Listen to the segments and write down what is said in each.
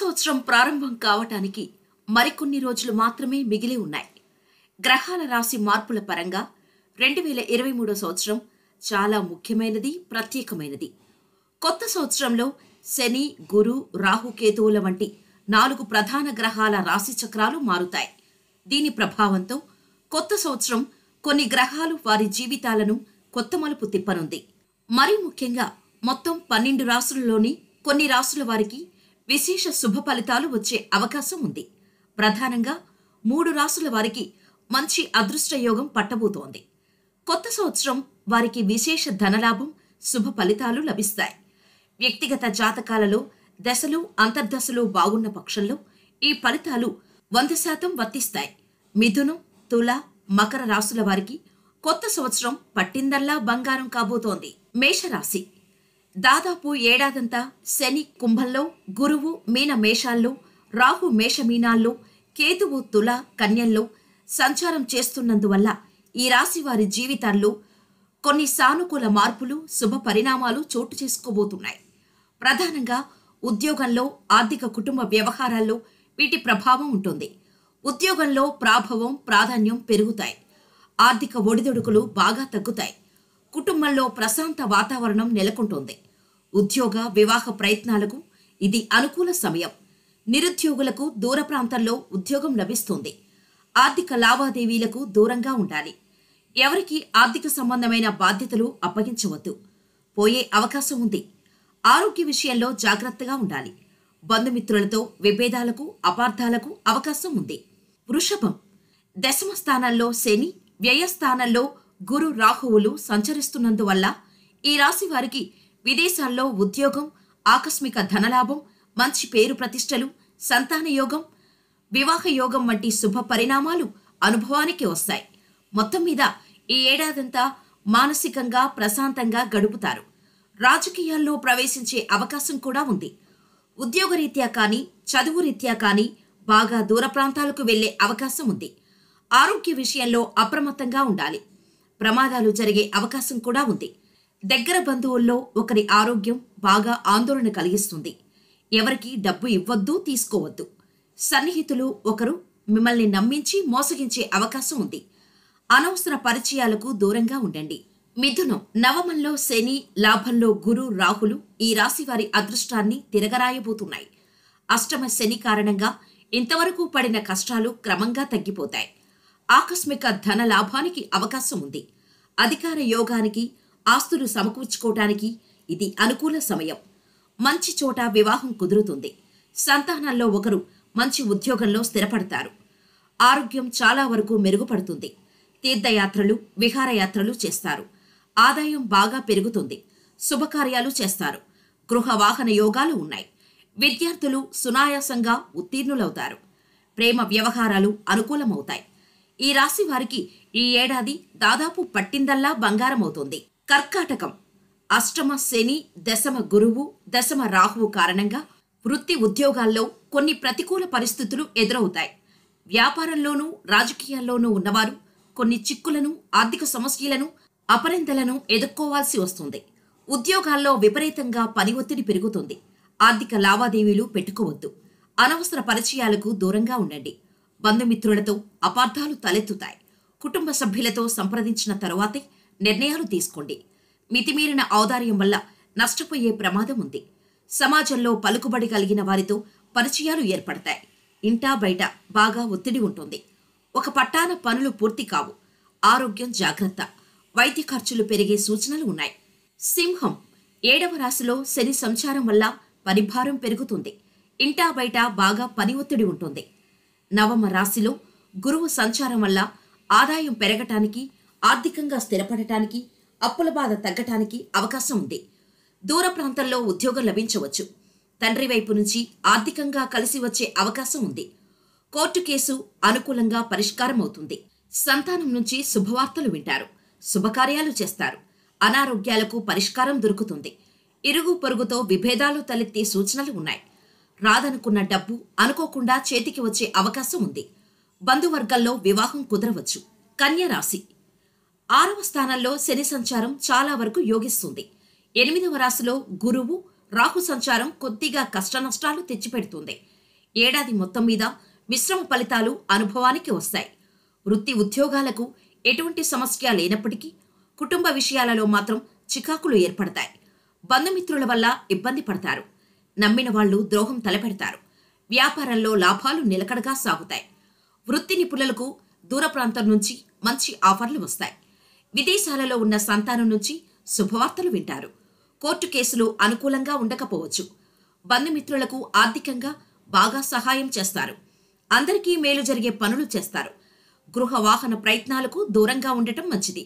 సంవత్సరం ప్రారంభం కావటానికి మరికొన్ని రోజులు మాత్రమే మిగిలి ఉన్నాయి గ్రహాల రాశి మార్పుల పరంగా రెండు వేల ఇరవై మూడో సంవత్సరం చాలా ముఖ్యమైనది ప్రత్యేకమైనది కొత్త సంవత్సరంలో శని గురు రాహు కేతువుల వంటి నాలుగు ప్రధాన గ్రహాల రాశి చక్రాలు మారుతాయి దీని ప్రభావంతో కొత్త సంవత్సరం కొన్ని గ్రహాలు వారి జీవితాలను కొత్త మలుపు తిప్పనుంది మరీ ముఖ్యంగా మొత్తం పన్నెండు రాసులలోని కొన్ని రాసుల వారికి విశేష శుభ ఫలితాలు వచ్చే అవకాశం ఉంది ప్రధానంగా మూడు రాసుల వారికి మంచి అదృష్టయోగం పట్టబోతోంది కొత్త సంవత్సరం వారికి విశేష ధనలాభం శుభ ఫలితాలు లభిస్తాయి వ్యక్తిగత జాతకాలలో దశలు అంతర్దశలు బాగున్న పక్షంలో ఈ ఫలితాలు వంద శాతం వర్తిస్తాయి మిథునం తుల మకర రాసుల వారికి కొత్త సంవత్సరం పట్టిందల్లా బంగారం కాబోతోంది మేషరాశి దాదాపు ఏడాదంతా శని కుంభంలో గురువు మీన మేషాల్లో రాహు మేషమీనాల్లో కేతువు తుల కన్యల్లో సంచారం చేస్తున్నందువల్ల ఈ రాశి వారి జీవితాల్లో కొన్ని సానుకూల మార్పులు శుభ పరిణామాలు చోటు చేసుకోబోతున్నాయి ప్రధానంగా ఉద్యోగంలో ఆర్థిక కుటుంబ వ్యవహారాల్లో వీటి ప్రభావం ఉంటుంది ఉద్యోగంలో ప్రాభవం ప్రాధాన్యం పెరుగుతాయి ఆర్థిక ఒడిదొడుకులు బాగా తగ్గుతాయి కుటుంబంలో ప్రశాంత వాతావరణం నెలకొంటోంది ఉద్యోగ వివాహ ప్రయత్నాలకు ఇది అనుకూల సమయం నిరుద్యోగులకు దూర ప్రాంతంలో ఉద్యోగం లభిస్తుంది ఆర్థిక లావాదేవీలకు దూరంగా ఉండాలి ఎవరికి ఆర్థిక సంబంధమైన బాధ్యతలు అప్పగించవద్దు పోయే అవకాశం ఉంది ఆరోగ్య విషయంలో జాగ్రత్తగా ఉండాలి బంధుమిత్రులతో విభేదాలకు అపార్థాలకు అవకాశం ఉంది వృషభం దశమ స్థానంలో శని వ్యయస్థానంలో గురు రాహువులు సంచరిస్తున్నందువల్ల ఈ రాశి వారికి విదేశాల్లో ఉద్యోగం ఆకస్మిక ధనలాభం మంచి పేరు ప్రతిష్టలు సంతాన యోగం వివాహ యోగం వంటి శుభ పరిణామాలు అనుభవానికి వస్తాయి మొత్తం మీద ఈ ఏడాదంతా మానసికంగా ప్రశాంతంగా గడుపుతారు రాజకీయాల్లో ప్రవేశించే అవకాశం కూడా ఉంది ఉద్యోగరీత్యా కానీ చదువు రీత్యా కానీ బాగా దూర ప్రాంతాలకు వెళ్లే అవకాశం ఉంది ఆరోగ్య విషయంలో అప్రమత్తంగా ఉండాలి ప్రమాదాలు జరిగే అవకాశం కూడా ఉంది దగ్గర బంధువుల్లో ఒకరి ఆరోగ్యం బాగా ఆందోళన కలిగిస్తుంది ఎవరికి డబ్బు ఇవ్వద్దు తీసుకోవద్దు సన్నిహితులు ఒకరు మిమ్మల్ని నమ్మించి మోసగించే అవకాశం ఉంది అనవసర పరిచయాలకు దూరంగా ఉండండి మిథునం నవమంలో శని లాభంలో గురు రాహులు ఈ రాశి వారి అదృష్టాన్ని తిరగరాయబోతున్నాయి అష్టమ శని కారణంగా ఇంతవరకు పడిన కష్టాలు క్రమంగా తగ్గిపోతాయి ఆకస్మిక ధన లాభానికి అవకాశం ఉంది అధికార యోగానికి ఆస్తులు సమకూర్చుకోవటానికి ఇది అనుకూల సమయం మంచి చోట వివాహం కుదురుతుంది సంతానాల్లో ఒకరు మంచి ఉద్యోగంలో స్థిరపడతారు ఆరోగ్యం చాలా వరకు మెరుగుపడుతుంది తీర్థయాత్రలు విహారయాత్రలు చేస్తారు ఆదాయం బాగా పెరుగుతుంది శుభకార్యాలు చేస్తారు గృహ వాహన యోగాలు ఉన్నాయి విద్యార్థులు సునాయాసంగా ఉత్తీర్ణులవుతారు ప్రేమ వ్యవహారాలు అనుకూలమవుతాయి ఈ రాశి వారికి ఈ ఏడాది దాదాపు పట్టిందల్లా అవుతుంది కర్కాటకం అష్టమ శని దశమ గురువు దశమ రాహువు కారణంగా వృత్తి ఉద్యోగాల్లో కొన్ని ప్రతికూల పరిస్థితులు ఎదురవుతాయి వ్యాపారంలోనూ రాజకీయాల్లోనూ ఉన్నవారు కొన్ని చిక్కులను ఆర్థిక సమస్యలను అపరిందలను ఎదుర్కోవాల్సి వస్తుంది ఉద్యోగాల్లో విపరీతంగా పని ఒత్తిడి పెరుగుతుంది ఆర్థిక లావాదేవీలు పెట్టుకోవద్దు అనవసర పరిచయాలకు దూరంగా ఉండండి బంధుమిత్రులతో అపార్థాలు తలెత్తుతాయి కుటుంబ సభ్యులతో సంప్రదించిన తరువాతే నిర్ణయాలు తీసుకోండి మితిమీరిన ఔదార్యం వల్ల నష్టపోయే ప్రమాదం ఉంది సమాజంలో పలుకుబడి కలిగిన వారితో పరిచయాలు ఏర్పడతాయి ఇంటా బయట బాగా ఒత్తిడి ఉంటుంది ఒక పట్టాన పనులు పూర్తి కావు ఆరోగ్యం జాగ్రత్త వైద్య ఖర్చులు పెరిగే సూచనలు ఉన్నాయి సింహం ఏడవ రాశిలో శని సంచారం వల్ల పరిభారం పెరుగుతుంది ఇంటా బయట బాగా పని ఒత్తిడి ఉంటుంది నవమ రాశిలో గురువు సంచారం వల్ల ఆదాయం పెరగటానికి ఆర్థికంగా స్థిరపడటానికి అప్పుల బాధ తగ్గటానికి అవకాశం ఉంది దూర ప్రాంతంలో ఉద్యోగం లభించవచ్చు తండ్రి వైపు నుంచి ఆర్థికంగా కలిసి వచ్చే అవకాశం ఉంది కోర్టు కేసు అనుకూలంగా పరిష్కారం అవుతుంది సంతానం నుంచి శుభవార్తలు వింటారు శుభకార్యాలు చేస్తారు అనారోగ్యాలకు పరిష్కారం దొరుకుతుంది ఇరుగు పొరుగుతో విభేదాలు తలెత్తే సూచనలు ఉన్నాయి రాదనుకున్న డబ్బు అనుకోకుండా చేతికి వచ్చే అవకాశం ఉంది బంధువర్గంలో వివాహం కుదరవచ్చు రాశి ఆరవ స్థానంలో శని సంచారం చాలా వరకు యోగిస్తుంది ఎనిమిదవ రాశిలో గురువు రాహు సంచారం కొద్దిగా కష్టనష్టాలు తెచ్చిపెడుతుంది ఏడాది మొత్తం మీద మిశ్రమ ఫలితాలు అనుభవానికి వస్తాయి వృత్తి ఉద్యోగాలకు ఎటువంటి సమస్య లేనప్పటికీ కుటుంబ విషయాలలో మాత్రం చికాకులు ఏర్పడతాయి బంధుమిత్రుల వల్ల ఇబ్బంది పడతారు నమ్మిన వాళ్ళు ద్రోహం తలపెడతారు వ్యాపారంలో లాభాలు నిలకడగా సాగుతాయి వృత్తి నిపుణులకు దూర ప్రాంతం నుంచి మంచి ఆఫర్లు వస్తాయి విదేశాలలో ఉన్న సంతానం నుంచి శుభవార్తలు వింటారు కోర్టు కేసులు అనుకూలంగా ఉండకపోవచ్చు బంధుమిత్రులకు ఆర్థికంగా బాగా సహాయం చేస్తారు అందరికీ మేలు జరిగే పనులు చేస్తారు గృహ వాహన ప్రయత్నాలకు దూరంగా ఉండటం మంచిది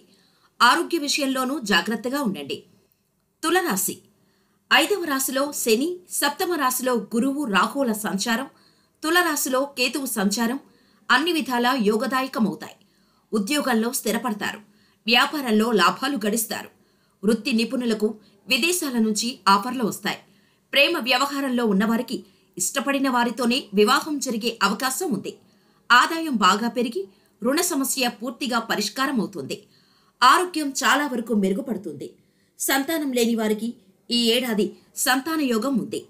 ఆరోగ్య విషయంలోనూ జాగ్రత్తగా ఉండండి తులరాశి ఐదవ రాశిలో శని సప్తమ రాశిలో గురువు రాహుల సంచారం తులరాశిలో కేతువు సంచారం అన్ని విధాలా యోగదాయకమవుతాయి ఉద్యోగాల్లో స్థిరపడతారు వ్యాపారంలో లాభాలు గడిస్తారు వృత్తి నిపుణులకు విదేశాల నుంచి ఆఫర్లు వస్తాయి ప్రేమ వ్యవహారంలో ఉన్నవారికి ఇష్టపడిన వారితోనే వివాహం జరిగే అవకాశం ఉంది ఆదాయం బాగా పెరిగి రుణ సమస్య పూర్తిగా పరిష్కారం అవుతుంది ఆరోగ్యం చాలా వరకు మెరుగుపడుతుంది సంతానం లేని వారికి ఈ ఏడాది సంతానయోగం ఉంది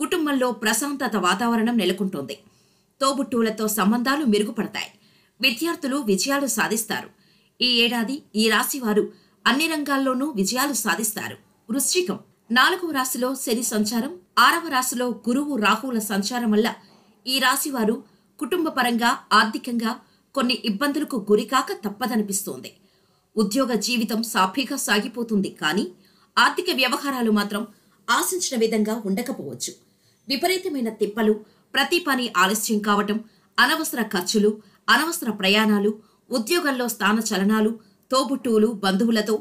కుటుంబంలో ప్రశాంతత వాతావరణం నెలకొంటోంది తోబుట్టువులతో సంబంధాలు మెరుగుపడతాయి విద్యార్థులు విజయాలు సాధిస్తారు ఈ ఏడాది ఈ రాశి వారు అన్ని రంగాల్లోనూ విజయాలు సాధిస్తారు వృశ్చికం నాలుగవ రాశిలో శని సంచారం ఆరవ రాశిలో గురువు రాహువుల సంచారం వల్ల ఈ రాశి వారు కుటుంబ పరంగా ఆర్థికంగా కొన్ని ఇబ్బందులకు గురికాక తప్పదనిపిస్తోంది ఉద్యోగ జీవితం సాఫీగా సాగిపోతుంది కానీ ఆర్థిక వ్యవహారాలు మాత్రం ఆశించిన విధంగా ఉండకపోవచ్చు విపరీతమైన తిప్పలు ప్రతి పని ఆలస్యం కావటం అనవసర ఖర్చులు అనవసర ప్రయాణాలు ఉద్యోగంలో స్థాన చలనాలు తోబుట్టువులు బంధువులతో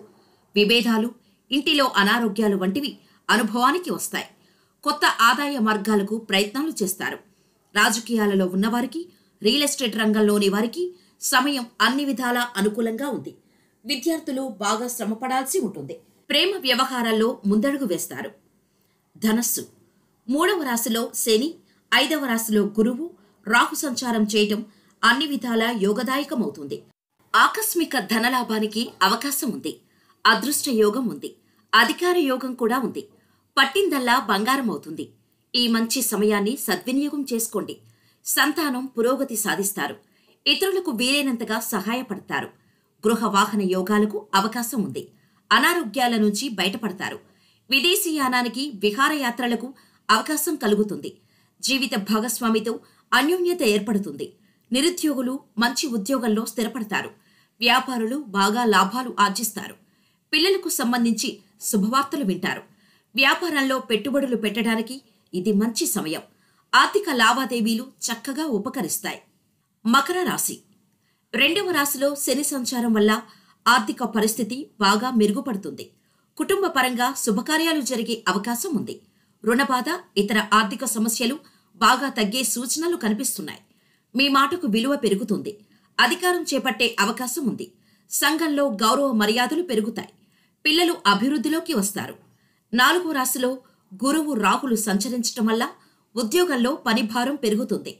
విభేదాలు ఇంటిలో అనారోగ్యాలు వంటివి అనుభవానికి వస్తాయి కొత్త ఆదాయ మార్గాలకు ప్రయత్నాలు చేస్తారు రాజకీయాలలో ఉన్నవారికి రియల్ ఎస్టేట్ రంగంలోని వారికి సమయం అన్ని విధాలా అనుకూలంగా ఉంది విద్యార్థులు బాగా శ్రమపడాల్సి ఉంటుంది ప్రేమ వ్యవహారాల్లో ముందడుగు వేస్తారు ధనస్సు మూడవ రాశిలో శని ఐదవ రాశిలో గురువు రాహు సంచారం చేయటం అన్ని విధాలా యోగదాయకమవుతుంది ఆకస్మిక ధనలాభానికి అవకాశం ఉంది అదృష్ట యోగం ఉంది అధికార యోగం కూడా ఉంది పట్టిందల్లా బంగారం అవుతుంది ఈ మంచి సమయాన్ని సద్వినియోగం చేసుకోండి సంతానం పురోగతి సాధిస్తారు ఇతరులకు వీలైనంతగా సహాయపడతారు గృహ వాహన యోగాలకు అవకాశం ఉంది అనారోగ్యాల నుంచి బయటపడతారు విదేశీ యానానికి విహారయాత్రలకు అవకాశం కలుగుతుంది జీవిత భాగస్వామితో అన్యోన్యత ఏర్పడుతుంది నిరుద్యోగులు మంచి ఉద్యోగంలో స్థిరపడతారు వ్యాపారులు బాగా లాభాలు ఆర్జిస్తారు పిల్లలకు సంబంధించి శుభవార్తలు వింటారు వ్యాపారంలో పెట్టుబడులు పెట్టడానికి ఇది మంచి సమయం ఆర్థిక లావాదేవీలు చక్కగా ఉపకరిస్తాయి మకర రాశి రెండవ రాశిలో శని సంచారం వల్ల ఆర్థిక పరిస్థితి బాగా మెరుగుపడుతుంది కుటుంబ పరంగా శుభకార్యాలు జరిగే అవకాశం ఉంది రుణబాధ ఇతర ఆర్థిక సమస్యలు బాగా తగ్గే సూచనలు కనిపిస్తున్నాయి మీ మాటకు విలువ పెరుగుతుంది అధికారం చేపట్టే అవకాశం ఉంది సంఘంలో గౌరవ మర్యాదలు పెరుగుతాయి పిల్లలు అభివృద్ధిలోకి వస్తారు నాలుగు రాశిలో గురువు రాహులు సంచరించటం వల్ల ఉద్యోగంలో పనిభారం పెరుగుతుంది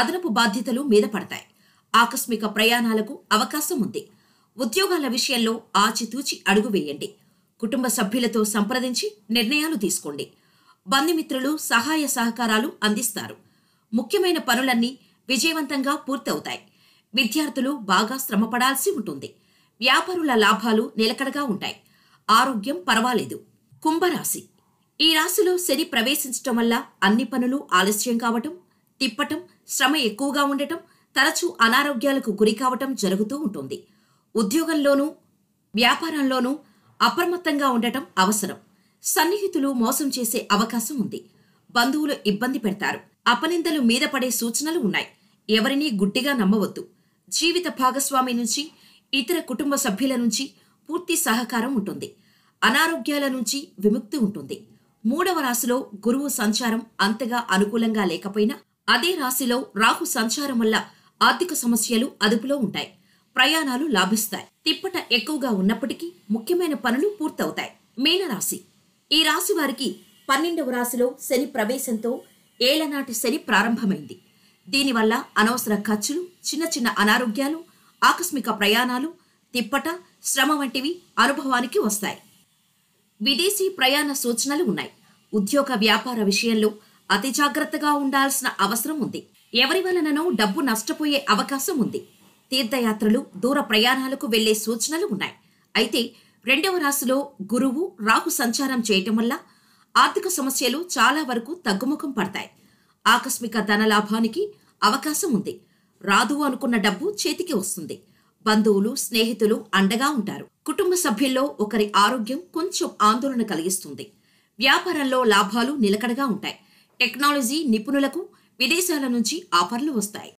అదనపు బాధ్యతలు మీద పడతాయి ఆకస్మిక ప్రయాణాలకు అవకాశం ఉంది ఉద్యోగాల విషయంలో ఆచితూచి అడుగు వేయండి కుటుంబ సభ్యులతో సంప్రదించి నిర్ణయాలు తీసుకోండి బంధుమిత్రులు సహాయ సహకారాలు అందిస్తారు ముఖ్యమైన పనులన్నీ విజయవంతంగా పూర్తవుతాయి విద్యార్థులు బాగా శ్రమపడాల్సి ఉంటుంది వ్యాపారుల లాభాలు నిలకడగా ఉంటాయి ఆరోగ్యం పర్వాలేదు కుంభరాశి ఈ రాశిలో శని ప్రవేశించటం వల్ల అన్ని పనులు ఆలస్యం కావటం తిప్పటం శ్రమ ఎక్కువగా ఉండటం తరచూ అనారోగ్యాలకు గురి కావటం జరుగుతూ ఉంటుంది ఉద్యోగంలోనూ వ్యాపారంలోనూ అప్రమత్తంగా ఉండటం అవసరం సన్నిహితులు మోసం చేసే అవకాశం ఉంది బంధువులు ఇబ్బంది పెడతారు అపనిందలు మీద పడే సూచనలు ఉన్నాయి ఎవరినీ గుడ్డిగా నమ్మవద్దు జీవిత భాగస్వామి నుంచి ఇతర కుటుంబ సభ్యుల నుంచి పూర్తి సహకారం ఉంటుంది అనారోగ్యాల నుంచి విముక్తి ఉంటుంది మూడవ రాశిలో గురువు సంచారం అంతగా అనుకూలంగా లేకపోయినా అదే రాశిలో రాహు సంచారం వల్ల ఆర్థిక సమస్యలు అదుపులో ఉంటాయి ప్రయాణాలు లాభిస్తాయి తిప్పట ఎక్కువగా ఉన్నప్పటికీ ముఖ్యమైన పనులు పూర్తవుతాయి మీనరాశి ఈ రాశి వారికి పన్నెండవ రాశిలో శని ప్రవేశంతో ఏలనాటి శని ప్రారంభమైంది దీనివల్ల అనవసర ఖర్చులు చిన్న చిన్న అనారోగ్యాలు ఆకస్మిక ప్రయాణాలు తిప్పట శ్రమ వంటివి అనుభవానికి వస్తాయి విదేశీ ప్రయాణ సూచనలు ఉన్నాయి ఉద్యోగ వ్యాపార విషయంలో అతి జాగ్రత్తగా ఉండాల్సిన అవసరం ఉంది ఎవరి వలననో డబ్బు నష్టపోయే అవకాశం ఉంది తీర్థయాత్రలు దూర ప్రయాణాలకు వెళ్లే సూచనలు ఉన్నాయి అయితే రెండవ రాశిలో గురువు రాహు సంచారం చేయటం వల్ల ఆర్థిక సమస్యలు చాలా వరకు తగ్గుముఖం పడతాయి ఆకస్మిక ధనలాభానికి అవకాశం ఉంది రాదు అనుకున్న డబ్బు చేతికి వస్తుంది బంధువులు స్నేహితులు అండగా ఉంటారు కుటుంబ సభ్యుల్లో ఒకరి ఆరోగ్యం కొంచెం ఆందోళన కలిగిస్తుంది వ్యాపారంలో లాభాలు నిలకడగా ఉంటాయి టెక్నాలజీ నిపుణులకు విదేశాల నుంచి ఆఫర్లు వస్తాయి